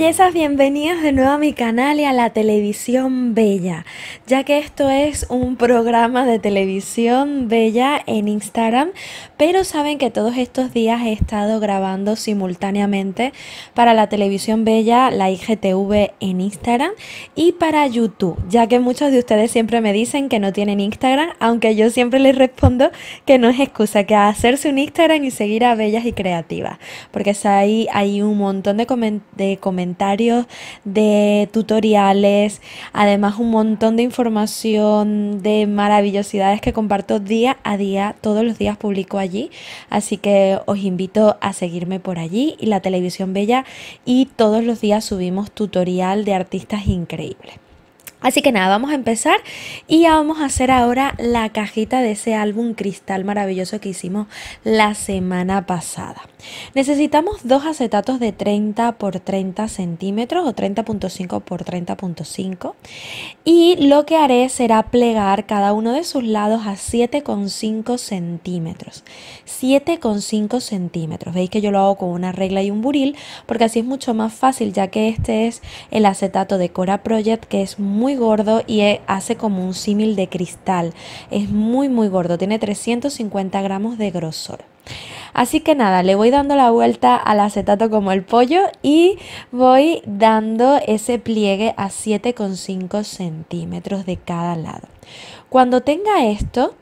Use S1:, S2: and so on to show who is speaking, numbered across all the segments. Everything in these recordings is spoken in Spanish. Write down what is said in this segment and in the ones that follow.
S1: bellezas, bienvenidos de nuevo a mi canal y a la televisión bella ya que esto es un programa de televisión bella en Instagram, pero saben que todos estos días he estado grabando simultáneamente para la televisión bella, la IGTV en Instagram y para YouTube, ya que muchos de ustedes siempre me dicen que no tienen Instagram, aunque yo siempre les respondo que no es excusa, que hacerse un Instagram y seguir a bellas y creativas, porque ahí hay un montón de, de comentarios, de tutoriales, además un montón de información información de maravillosidades que comparto día a día, todos los días publico allí, así que os invito a seguirme por allí y la televisión bella y todos los días subimos tutorial de artistas increíbles. Así que nada, vamos a empezar y vamos a hacer ahora la cajita de ese álbum cristal maravilloso que hicimos la semana pasada. Necesitamos dos acetatos de 30 por 30 centímetros o 30.5 por 30.5 y lo que haré será plegar cada uno de sus lados a 7,5 centímetros. 7,5 centímetros. Veis que yo lo hago con una regla y un buril porque así es mucho más fácil ya que este es el acetato de Cora Project que es muy gordo y eh, hace como un símil de cristal. Es muy, muy gordo, tiene 350 gramos de grosor. Así que nada, le voy dando la vuelta al acetato como el pollo y voy dando ese pliegue a 7,5 centímetros de cada lado. Cuando tenga esto,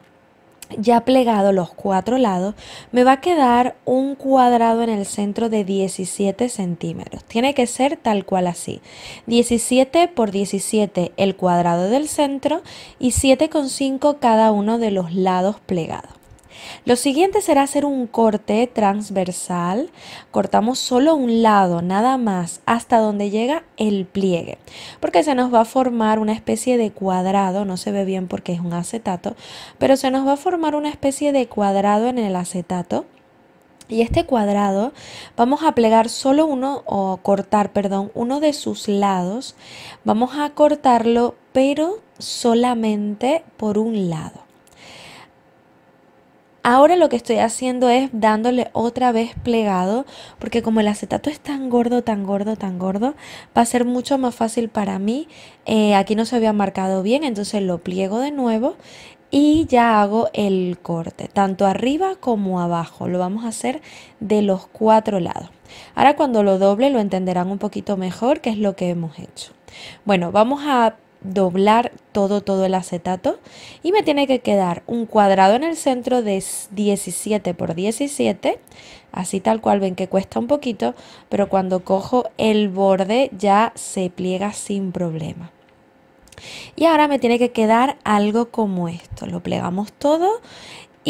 S1: ya plegado los cuatro lados, me va a quedar un cuadrado en el centro de 17 centímetros. Tiene que ser tal cual así. 17 por 17 el cuadrado del centro y 7,5 cada uno de los lados plegados. Lo siguiente será hacer un corte transversal. Cortamos solo un lado, nada más, hasta donde llega el pliegue, porque se nos va a formar una especie de cuadrado, no se ve bien porque es un acetato, pero se nos va a formar una especie de cuadrado en el acetato. Y este cuadrado vamos a plegar solo uno o cortar, perdón, uno de sus lados. Vamos a cortarlo, pero solamente por un lado. Ahora lo que estoy haciendo es dándole otra vez plegado, porque como el acetato es tan gordo, tan gordo, tan gordo, va a ser mucho más fácil para mí. Eh, aquí no se había marcado bien, entonces lo pliego de nuevo y ya hago el corte, tanto arriba como abajo. Lo vamos a hacer de los cuatro lados. Ahora cuando lo doble lo entenderán un poquito mejor, qué es lo que hemos hecho. Bueno, vamos a doblar todo, todo el acetato y me tiene que quedar un cuadrado en el centro de 17 por 17, así tal cual ven que cuesta un poquito, pero cuando cojo el borde ya se pliega sin problema. Y ahora me tiene que quedar algo como esto, lo plegamos todo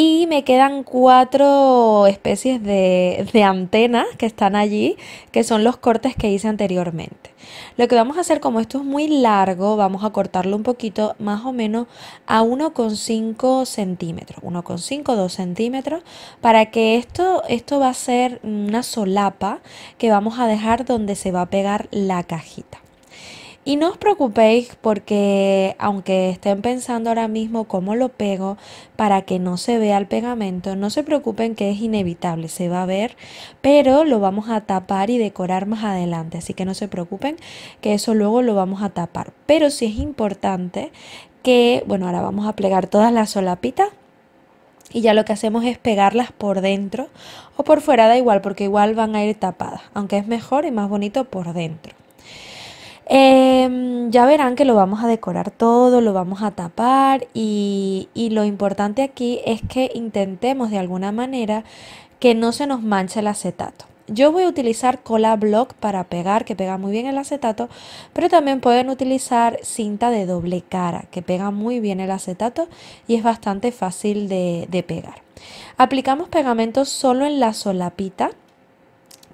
S1: y me quedan cuatro especies de, antenas que están allí, que son los cortes que hice anteriormente. Lo que vamos a hacer, como esto es muy largo, vamos a cortarlo un poquito, más o menos a 1,5 centímetros, 1,5, 2 centímetros, para que esto, esto va a ser una solapa que vamos a dejar donde se va a pegar la cajita. Y no os preocupéis porque aunque estén pensando ahora mismo cómo lo pego para que no se vea el pegamento, no se preocupen que es inevitable, se va a ver, pero lo vamos a tapar y decorar más adelante. Así que no se preocupen que eso luego lo vamos a tapar. Pero sí es importante que, bueno, ahora vamos a plegar todas las solapitas y ya lo que hacemos es pegarlas por dentro o por fuera, da igual, porque igual van a ir tapadas, aunque es mejor y más bonito por dentro. Em, ya verán que lo vamos a decorar todo, lo vamos a tapar y, lo importante aquí es que intentemos de alguna manera que no se nos manche el acetato. Yo voy a utilizar cola block para pegar, que pega muy bien el acetato, pero también pueden utilizar cinta de doble cara, que pega muy bien el acetato y es bastante fácil de, de pegar. Aplicamos pegamento solo en la solapita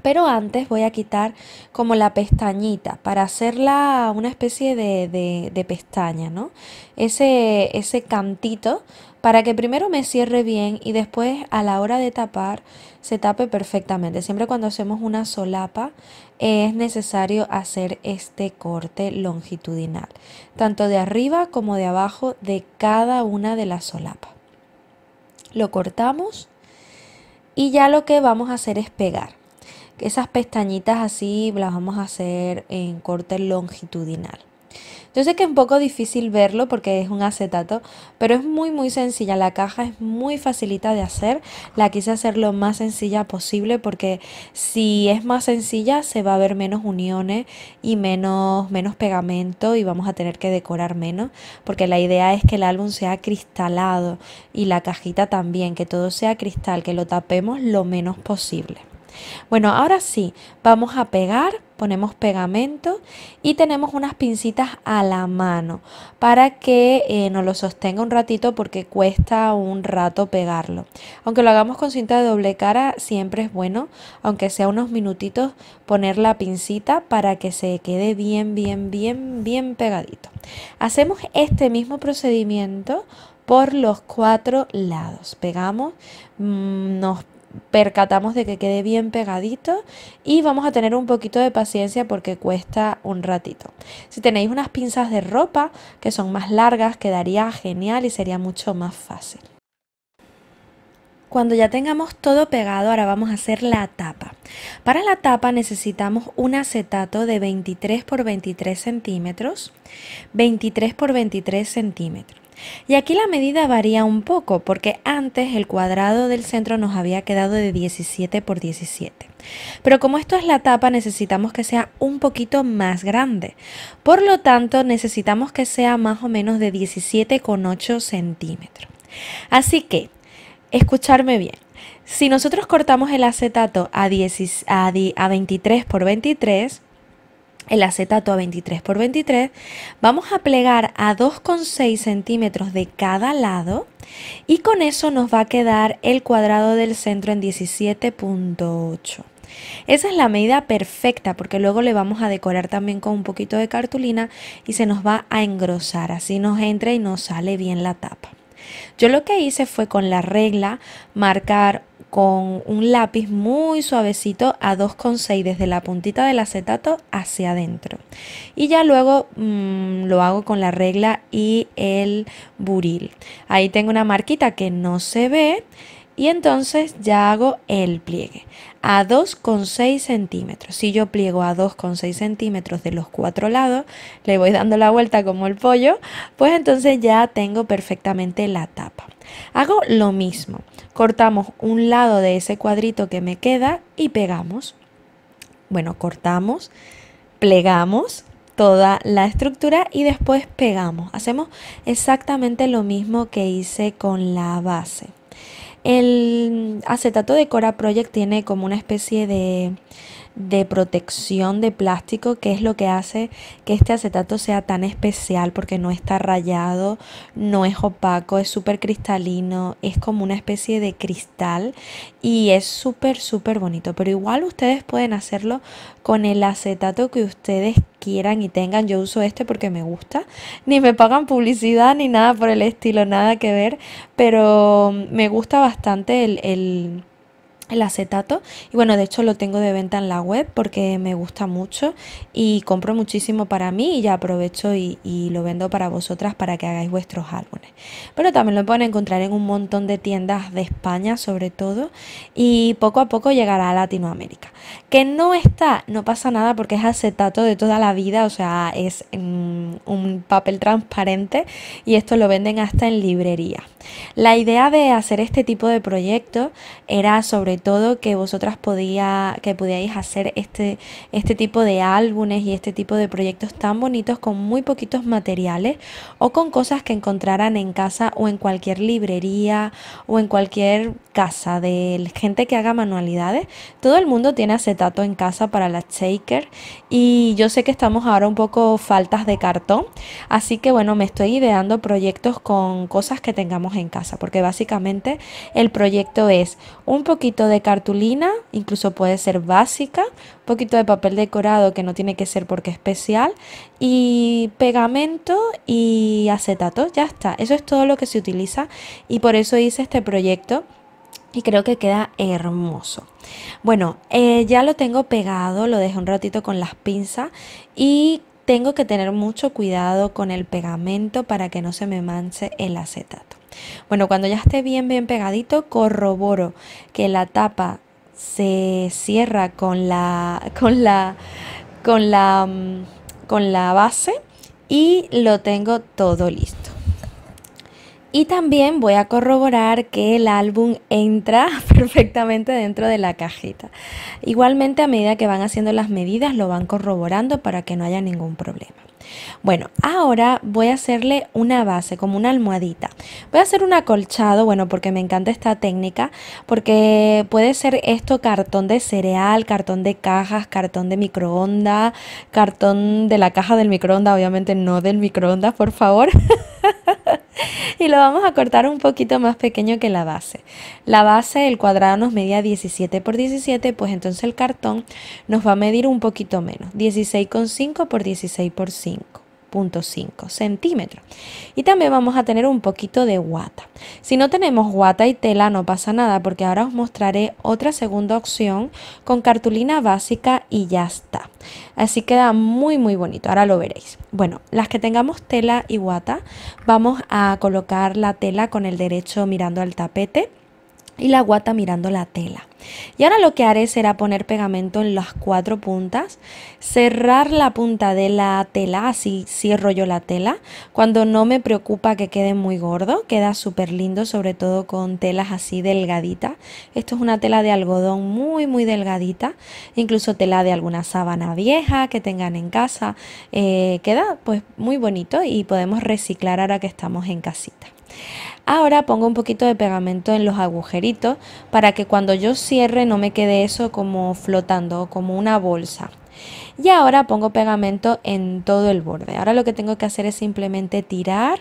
S1: pero antes voy a quitar como la pestañita para hacerla una especie de, pestaña, ¿no? Ese, ese cantito para que primero me cierre bien y después a la hora de tapar se tape perfectamente. Siempre cuando hacemos una solapa es necesario hacer este corte longitudinal, tanto de arriba como de abajo de cada una de las solapas. Lo cortamos y ya lo que vamos a hacer es pegar. Esas pestañitas así las vamos a hacer en corte longitudinal. Yo sé que es un poco difícil verlo porque es un acetato, pero es muy muy sencilla, la caja es muy facilita de hacer, la quise hacer lo más sencilla posible porque si es más sencilla se va a ver menos uniones y menos, menos pegamento y vamos a tener que decorar menos porque la idea es que el álbum sea cristalado y la cajita también, que todo sea cristal, que lo tapemos lo menos posible. Bueno, ahora sí, vamos a pegar, ponemos pegamento y tenemos unas pincitas a la mano para que eh, nos lo sostenga un ratito porque cuesta un rato pegarlo. Aunque lo hagamos con cinta de doble cara, siempre es bueno, aunque sea unos minutitos, poner la pincita para que se quede bien, bien, bien, bien pegadito. Hacemos este mismo procedimiento por los cuatro lados. Pegamos, mm, nos nos percatamos de que quede bien pegadito y vamos a tener un poquito de paciencia porque cuesta un ratito. Si tenéis unas pinzas de ropa que son más largas quedaría genial y sería mucho más fácil. Cuando ya tengamos todo pegado, ahora vamos a hacer la tapa. Para la tapa necesitamos un acetato de 23 por 23 centímetros, 23 por 23 centímetros. Y aquí la medida varía un poco porque antes el cuadrado del centro nos había quedado de 17 por 17. Pero como esto es la tapa necesitamos que sea un poquito más grande. Por lo tanto necesitamos que sea más o menos de 17,8 centímetros. Así que, escucharme bien. Si nosotros cortamos el acetato a, a 23 por 23, el acetato a 23 por 23, vamos a plegar a 2,6 centímetros de cada lado y con eso nos va a quedar el cuadrado del centro en 17.8. Esa es la medida perfecta porque luego le vamos a decorar también con un poquito de cartulina y se nos va a engrosar, así nos entra y nos sale bien la tapa. Yo lo que hice fue con la regla marcar con un lápiz muy suavecito a 2,6 desde la puntita del acetato hacia adentro. Y ya luego mm, lo hago con la regla y el buril. Ahí tengo una marquita que no se ve y entonces ya hago el pliegue a 2,6 centímetros. Si yo pliego a 2,6 centímetros de los cuatro lados, le voy dando la vuelta como el pollo, pues entonces ya tengo perfectamente la tapa. Hago lo mismo, cortamos un lado de ese cuadrito que me queda y pegamos. Bueno, cortamos, plegamos, toda la estructura y después pegamos. Hacemos exactamente lo mismo que hice con la base. El acetato de Cora Project tiene como una especie de de protección de plástico que es lo que hace que este acetato sea tan especial porque no está rayado, no es opaco, es súper cristalino, es como una especie de cristal y es súper súper bonito. Pero igual ustedes pueden hacerlo con el acetato que ustedes quieran y tengan. Yo uso este porque me gusta. Ni me pagan publicidad ni nada por el estilo, nada que ver. Pero me gusta bastante el, el el acetato y bueno de hecho lo tengo de venta en la web porque me gusta mucho y compro muchísimo para mí y ya aprovecho y, lo vendo para vosotras para que hagáis vuestros álbumes pero también lo pueden encontrar en un montón de tiendas de España sobre todo y poco a poco llegará a Latinoamérica que no está no pasa nada porque es acetato de toda la vida o sea es mm, un papel transparente y esto lo venden hasta en librería la idea de hacer este tipo de proyecto era sobre todo que vosotras podía, que pudierais hacer este, este tipo de álbumes y este tipo de proyectos tan bonitos con muy poquitos materiales o con cosas que encontraran en casa o en cualquier librería o en cualquier casa, de gente que haga manualidades, todo el mundo tiene acetato en casa para la shaker y yo sé que estamos ahora un poco faltas de cartón, así que bueno, me estoy ideando proyectos con cosas que tengamos en casa, porque básicamente el proyecto es un poquito de cartulina, incluso puede ser básica, un poquito de papel decorado que no tiene que ser porque especial y pegamento y acetato, ya está, eso es todo lo que se utiliza y por eso hice este proyecto y creo que queda hermoso. Bueno, eh, ya lo tengo pegado, lo dejo un ratito con las pinzas y tengo que tener mucho cuidado con el pegamento para que no se me manche el acetato. Bueno, cuando ya esté bien, bien pegadito, corroboro que la tapa se cierra con la, con la, con la, mm, con la base y lo tengo todo listo. Y también voy a corroborar que el álbum entra perfectamente dentro de la cajita. Igualmente a medida que van haciendo las medidas lo van corroborando para que no haya ningún problema. Bueno, ahora voy a hacerle una base, como una almohadita. Voy a hacer un acolchado, bueno, porque me encanta esta técnica, porque puede ser esto cartón de cereal, cartón de cajas, cartón de microondas, cartón de la caja del microondas, obviamente no del microondas, por favor. y lo vamos a cortar un poquito más pequeño que la base. La base, el cuadrado nos medía 17 por 17, pues entonces el cartón nos va a medir un poquito menos, 16,5 por 16 por 5. 5 centímetros. Y también vamos a tener un poquito de guata. Si no tenemos guata y tela no pasa nada porque ahora os mostraré otra segunda opción con cartulina básica y ya está. Así queda muy muy bonito, ahora lo veréis. Bueno, las que tengamos tela y guata vamos a colocar la tela con el derecho mirando al tapete y la guata mirando la tela. Y ahora lo que haré será poner pegamento en las cuatro puntas, cerrar la punta de la tela, así cierro yo la tela, cuando no me preocupa que quede muy gordo, queda súper lindo, sobre todo con telas así delgaditas. Esto es una tela de algodón muy muy delgadita, incluso tela de alguna sábana vieja que tengan en casa, eh, queda pues muy bonito y podemos reciclar ahora que estamos en casita. Ahora pongo un poquito de pegamento en los agujeritos para que cuando yo cierre no me quede eso como flotando, como una bolsa. Y ahora pongo pegamento en todo el borde. Ahora lo que tengo que hacer es simplemente tirar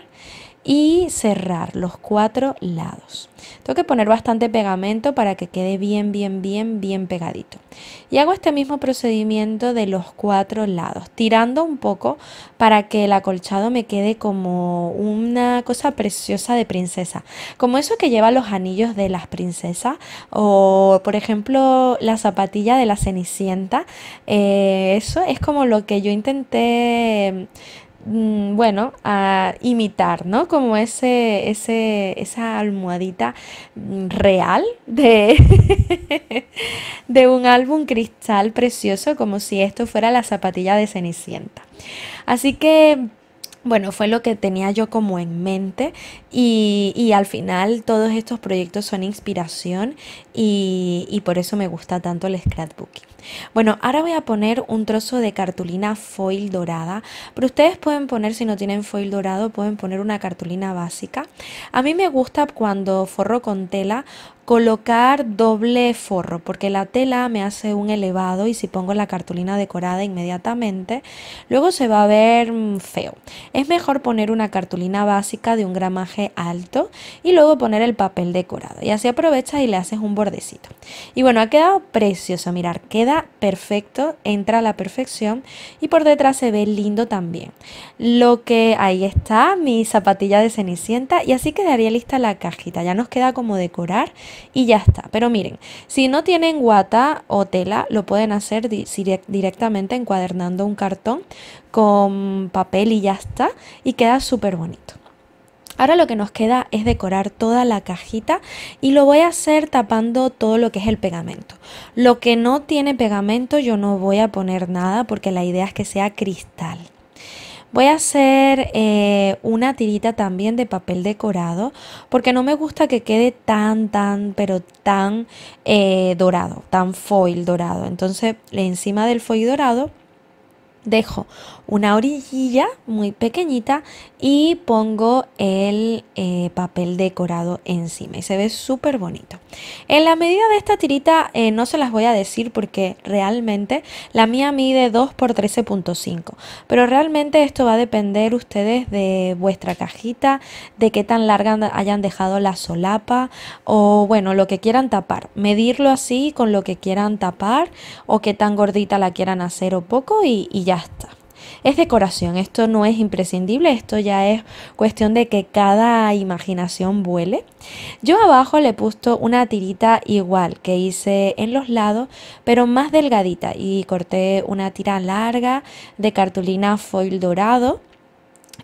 S1: y cerrar los cuatro lados. Tengo que poner bastante pegamento para que quede bien, bien, bien, bien pegadito. Y hago este mismo procedimiento de los cuatro lados, tirando un poco para que el acolchado me quede como una cosa preciosa de princesa. Como eso que lleva los anillos de las princesas o, por ejemplo, la zapatilla de la Cenicienta. Eh, eso es como lo que yo intenté Mm, bueno, a imitar, ¿no? Como ese, esa almohadita real de, de un álbum cristal precioso, como si esto fuera la zapatilla de Cenicienta. Así que bueno, fue lo que tenía yo como en mente y, y al final todos estos proyectos son inspiración y, y por eso me gusta tanto el scrapbooking. Bueno, ahora voy a poner un trozo de cartulina foil dorada, pero ustedes pueden poner, si no tienen foil dorado, pueden poner una cartulina básica. A mí me gusta cuando forro con tela colocar doble forro porque la tela me hace un elevado y si pongo la cartulina decorada inmediatamente luego se va a ver mm, feo es mejor poner una cartulina básica de un gramaje alto y luego poner el papel decorado y así aprovechas y le haces un bordecito y bueno ha quedado precioso mirar queda perfecto entra a la perfección y por detrás se ve lindo también lo que ahí está mi zapatilla de cenicienta y así quedaría lista la cajita ya nos queda como decorar y ya está. Pero miren, si no tienen guata o tela, lo pueden hacer directamente encuadernando un cartón con papel y ya está. Y queda súper bonito. Ahora lo que nos queda es decorar toda la cajita y lo voy a hacer tapando todo lo que es el pegamento. Lo que no tiene pegamento yo no voy a poner nada porque la idea es que sea cristal. Voy a hacer eh, una tirita también de papel decorado porque no me gusta que quede tan, tan, pero tan eh, dorado, tan foil dorado. Entonces encima del foil dorado dejo una orillilla muy pequeñita y pongo el eh, papel decorado encima y se ve súper bonito. En la medida de esta tirita eh, no se las voy a decir porque realmente la mía mide 2 por 13.5, pero realmente esto va a depender ustedes de vuestra cajita, de qué tan larga hayan dejado la solapa o bueno, lo que quieran tapar. Medirlo así con lo que quieran tapar o qué tan gordita la quieran hacer o poco y ya está es decoración, esto no es imprescindible, esto ya es cuestión de que cada imaginación vuele. Yo abajo le he puesto una tirita igual que hice en los lados, pero más delgadita y corté una tira larga de cartulina foil dorado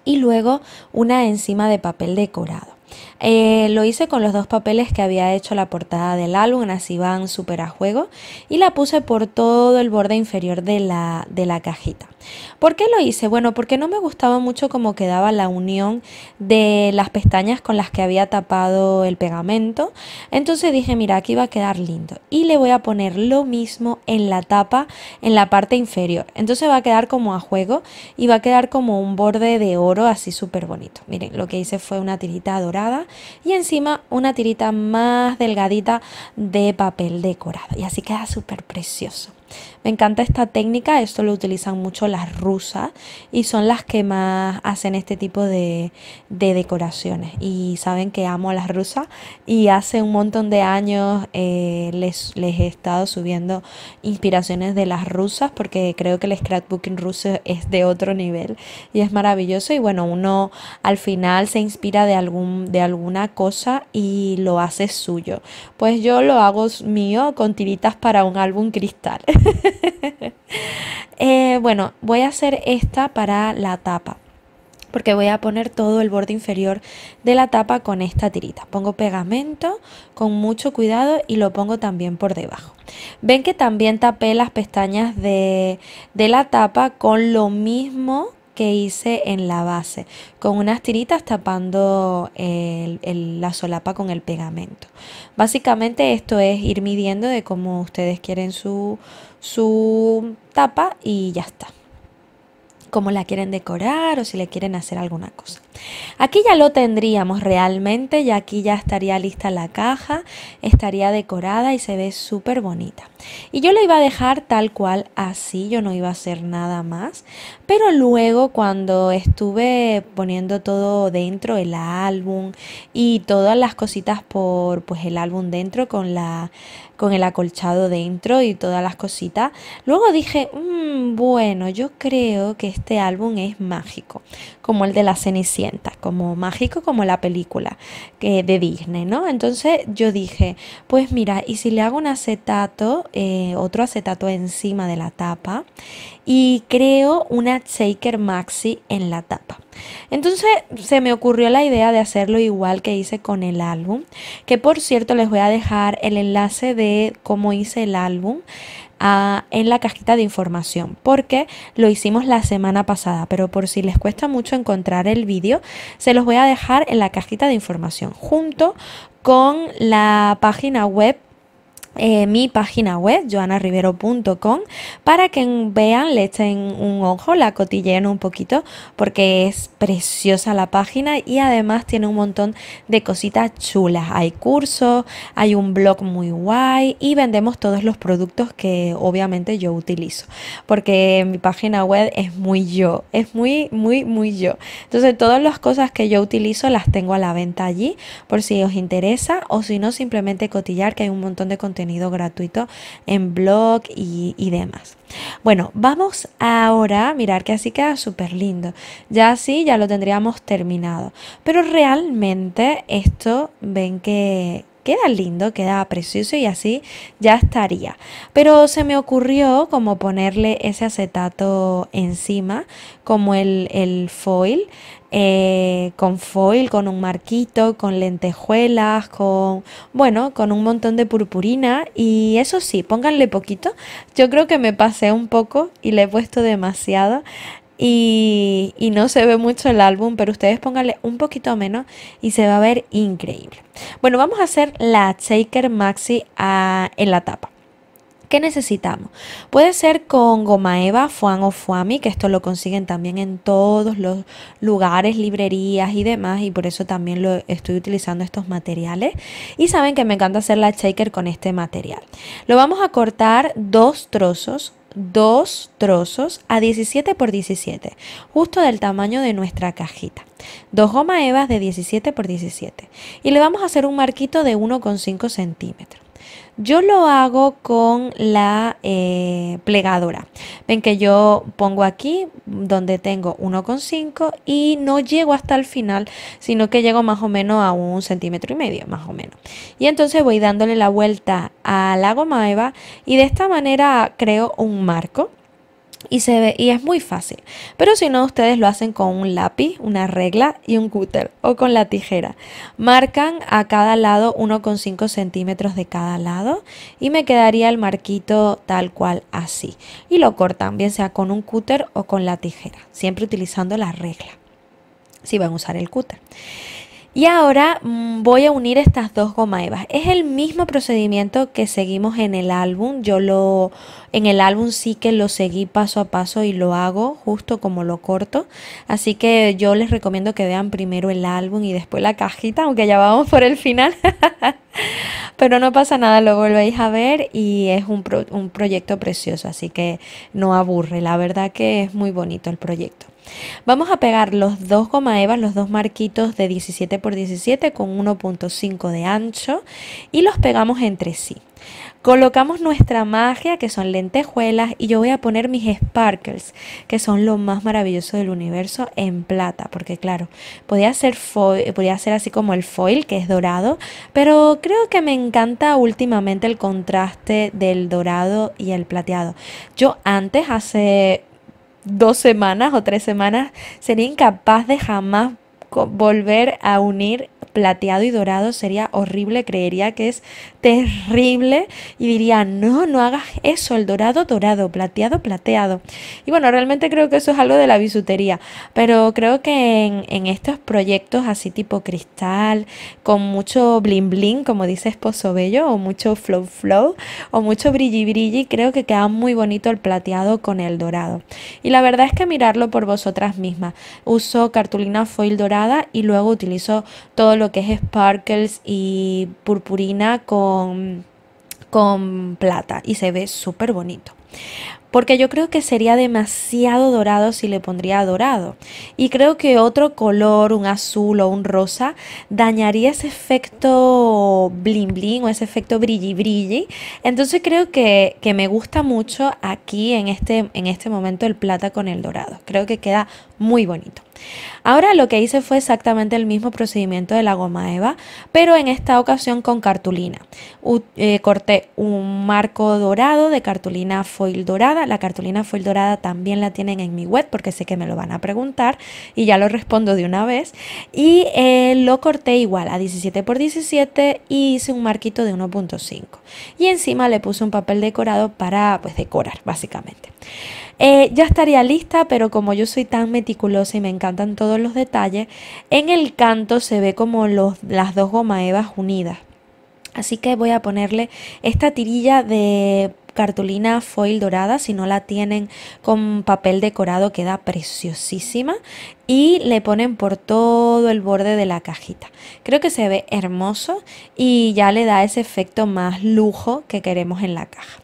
S1: y luego una encima de papel decorado. Eh, lo hice con los dos papeles que había hecho la portada del álbum, así van súper a juego, y la puse por todo el borde inferior de la, de la cajita. ¿Por qué lo hice? Bueno, porque no me gustaba mucho cómo quedaba la unión de las pestañas con las que había tapado el pegamento. Entonces dije, mira, aquí va a quedar lindo. Y le voy a poner lo mismo en la tapa, en la parte inferior. Entonces va a quedar como a juego y va a quedar como un borde de oro así súper bonito. Miren, lo que hice fue una tirita dorada y encima una tirita más delgadita de papel decorado y así queda súper precioso. Me encanta esta técnica, esto lo utilizan mucho las rusas y son las que más hacen este tipo de, decoraciones. Y saben que amo a las rusas y hace un montón de años eh, les, les he estado subiendo inspiraciones de las rusas porque creo que el scrapbooking ruso es de otro nivel y es maravilloso y bueno, uno al final se inspira de, algún, de alguna cosa y lo hace suyo. Pues yo lo hago mío con tiritas para un álbum cristal. Eh, bueno, voy a hacer esta para la tapa porque voy a poner todo el borde inferior de la tapa con esta tirita. Pongo pegamento con mucho cuidado y lo pongo también por debajo. Ven que también tapé las pestañas de, de la tapa con lo mismo hice en la base con unas tiritas tapando la solapa con el pegamento. Básicamente esto es ir midiendo de cómo ustedes quieren su, su tapa y ya está. como la quieren decorar o si le quieren hacer alguna cosa. Aquí ya lo tendríamos realmente, Y aquí ya estaría lista la caja, estaría decorada y se ve súper bonita. Y yo la iba a dejar tal cual así, yo no iba a hacer nada más, pero luego cuando estuve poniendo todo dentro, el álbum y todas las cositas por pues el álbum dentro con la con el acolchado dentro y todas las cositas. Luego dije, mm, bueno, yo creo que este álbum es mágico, como el de la Cenicienta como mágico como la película que, eh, de Disney, ¿no? Entonces yo dije, pues mira, y si le hago un acetato, eh, otro acetato encima de la tapa y creo una shaker maxi en la tapa. Entonces se me ocurrió la idea de hacerlo igual que hice con el álbum, que por cierto les voy a dejar el enlace de cómo hice el álbum en la cajita de información porque lo hicimos la semana pasada, pero por si les cuesta mucho encontrar el vídeo, se los voy a dejar en la cajita de información junto con la página web eh, mi página web, joanarrivero.com para que vean, le echen un ojo, la cotilleen un poquito, porque es preciosa la página y además tiene un montón de cositas chulas. Hay cursos, hay un blog muy guay y vendemos todos los productos que obviamente yo utilizo, porque mi página web es muy yo, es muy, muy, muy yo. Entonces, todas las cosas que yo utilizo las tengo a la venta allí, por si os interesa o si no, simplemente cotillar, que hay un montón de contenido gratuito en blog y, demás. Bueno, vamos ahora, a mirar que así queda súper lindo. Ya así ya lo tendríamos terminado. Pero realmente esto, ven que, queda lindo, queda precioso y así ya estaría. Pero se me ocurrió como ponerle ese acetato encima, como el, el foil, eh, con foil, con un marquito, con lentejuelas, con, bueno, con un montón de purpurina y eso sí, pónganle poquito. Yo creo que me pasé un poco y le he puesto demasiado. Y, no se ve mucho el álbum, pero ustedes pónganle un poquito menos y se va a ver increíble. Bueno, vamos a hacer la Shaker Maxi ah, en la tapa. ¿Qué necesitamos. Puede ser con goma eva, fuan o fuami, que esto lo consiguen también en todos los lugares, librerías y demás, y por eso también lo estoy utilizando estos materiales. Y saben que me encanta hacer la shaker con este material. Lo vamos a cortar dos trozos, dos trozos a 17 por 17, justo del tamaño de nuestra cajita. Dos goma evas de 17 por 17. Y le vamos a hacer un marquito de 1,5 centímetros. Yo lo hago con la eh, plegadora. Ven que yo pongo aquí donde tengo 1,5 y no llego hasta el final, sino que llego más o menos a un centímetro y medio, más o menos. Y entonces voy dándole la vuelta a la goma eva y de esta manera creo un marco y se ve y es muy fácil. Pero si no, ustedes lo hacen con un lápiz, una regla y un cúter o con la tijera. Marcan a cada lado 1,5 centímetros de cada lado y me quedaría el marquito tal cual así. Y lo cortan, bien sea con un cúter o con la tijera, siempre utilizando la regla, si van a usar el cúter. Y ahora mm, voy a unir estas dos evas. Es el mismo procedimiento que seguimos en el álbum. Yo lo en el álbum sí que lo seguí paso a paso y lo hago justo como lo corto. Así que yo les recomiendo que vean primero el álbum y después la cajita, aunque ya vamos por el final. Pero no pasa nada, lo volvéis a ver y es un proyecto precioso, así que no aburre. La verdad que es muy bonito el proyecto. Vamos a pegar los dos goma evas, los dos marquitos de 17 por 17 con 1.5 de ancho y los pegamos entre sí. Colocamos nuestra magia, que son lentejuelas, y yo voy a poner mis sparkles, que son lo más maravilloso del universo, en plata, porque claro, podía ser así como el foil, que es dorado, pero creo que me encanta últimamente el contraste del dorado y el plateado. Yo antes, hace dos semanas o tres semanas, sería incapaz de jamás volver a unir plateado y dorado sería horrible, creería que es terrible y diría, no, no hagas eso, el dorado, dorado, plateado, plateado. Y bueno, realmente creo que eso es algo de la bisutería, pero creo que en, estos proyectos así tipo cristal, con mucho bling bling, como dice Esposo Bello, o mucho flow flow, o mucho brilli brilli, creo que queda muy bonito el plateado con el dorado. Y la verdad es que mirarlo por vosotras mismas. Uso cartulina foil dorada y luego utilizo todo lo que es sparkles y purpurina con, con plata y se ve súper bonito. Porque yo creo que sería demasiado dorado si le pondría dorado. Y creo que otro color, un azul o un rosa, dañaría ese efecto bling bling o ese efecto brilli brilli. Entonces creo que, que me gusta mucho aquí en este, en este momento el plata con el dorado. Creo que queda muy bonito. Ahora lo que hice fue exactamente el mismo procedimiento de la goma eva, pero en esta ocasión con cartulina. Eh, corté un marco dorado de cartulina foil dorada. La cartulina foil dorada también la tienen en mi web porque sé que me lo van a preguntar y ya lo respondo de una vez. Y eh, lo corté igual a 17 por 17 y hice un marquito de 1.5. Y encima le puse un papel decorado para pues decorar básicamente. Eh, ya estaría lista, pero como yo soy tan meticulosa y me encantan todos los detalles, en el canto se ve como las dos gomaevas unidas. Así que voy a ponerle esta tirilla de cartulina foil dorada, si no la tienen con papel decorado queda preciosísima y le ponen por todo el borde de la cajita. Creo que se ve hermoso y ya le da ese efecto más lujo que queremos en la caja.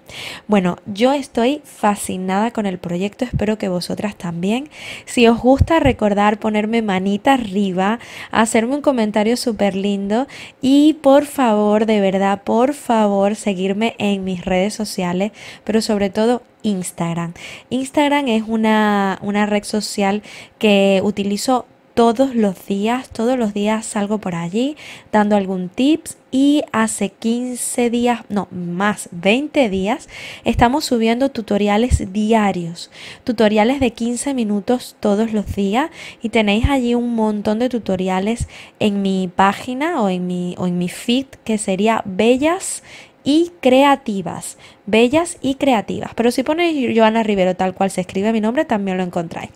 S1: Bueno, yo estoy fascinada con el proyecto, espero que vosotras también. Si os gusta recordar ponerme manita arriba, hacerme un comentario súper lindo y por favor, de verdad, por favor, seguirme en mis redes sociales, pero sobre todo Instagram. Instagram es una, una red social que utilizo todos los días, todos los días salgo por allí dando algún tips y hace 15 días, no, más 20 días, estamos subiendo tutoriales diarios, tutoriales de 15 minutos todos los días y tenéis allí un montón de tutoriales en mi página o en mi, o en mi feed que sería bellas y creativas. Bellas y creativas. Pero si ponéis Joana Rivero tal cual se escribe mi nombre, también lo encontráis.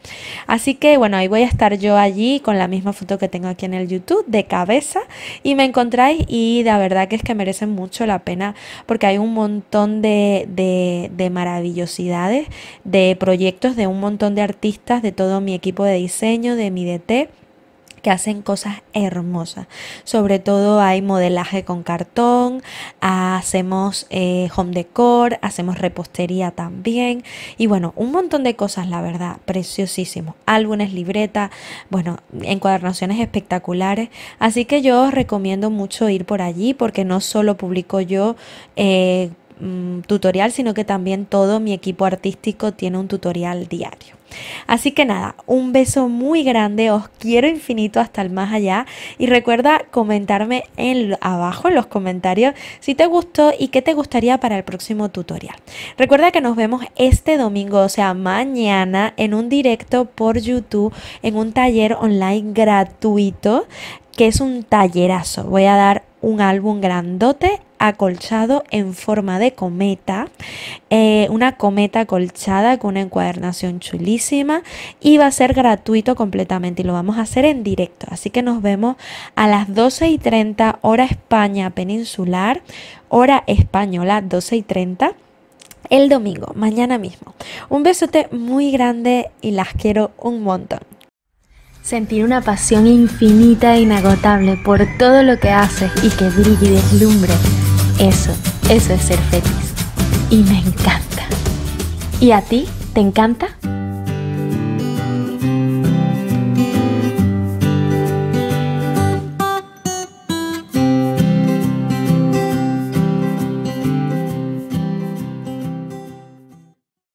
S1: Así que bueno, ahí voy a estar yo allí con la misma foto que tengo aquí en el YouTube de cabeza y me encontráis y la verdad que es que merecen mucho la pena porque hay un montón de, de maravillosidades, de proyectos de un montón de artistas, de todo mi equipo de diseño, de mi DT que hacen cosas hermosas. Sobre todo hay modelaje con cartón, hacemos eh, home decor, hacemos repostería también. Y bueno, un montón de cosas, la verdad, preciosísimos Álbumes, libretas bueno, encuadernaciones espectaculares. Así que yo os recomiendo mucho ir por allí porque no solo publico yo eh, Mm, tutorial, sino que también todo mi equipo artístico tiene un tutorial diario. Así que nada, un beso muy grande, os quiero infinito hasta el más allá y recuerda comentarme en, abajo en los comentarios si te gustó y qué te gustaría para el próximo tutorial. Recuerda que nos vemos este domingo, o sea, mañana en un directo por YouTube en un taller online gratuito que es un tallerazo. Voy a dar un álbum grandote acolchado en forma de cometa, eh, una cometa acolchada con una encuadernación chulísima y va a ser gratuito completamente y lo vamos a hacer en directo. Así que nos vemos a las 12 y 30 hora España peninsular, hora española 12 y 30 el domingo, mañana mismo. Un besote muy grande y las quiero un montón. Sentir una pasión infinita e inagotable por todo lo que haces y que brille y deslumbre eso, eso es ser feliz. Y me encanta. ¿Y a ti? ¿Te encanta?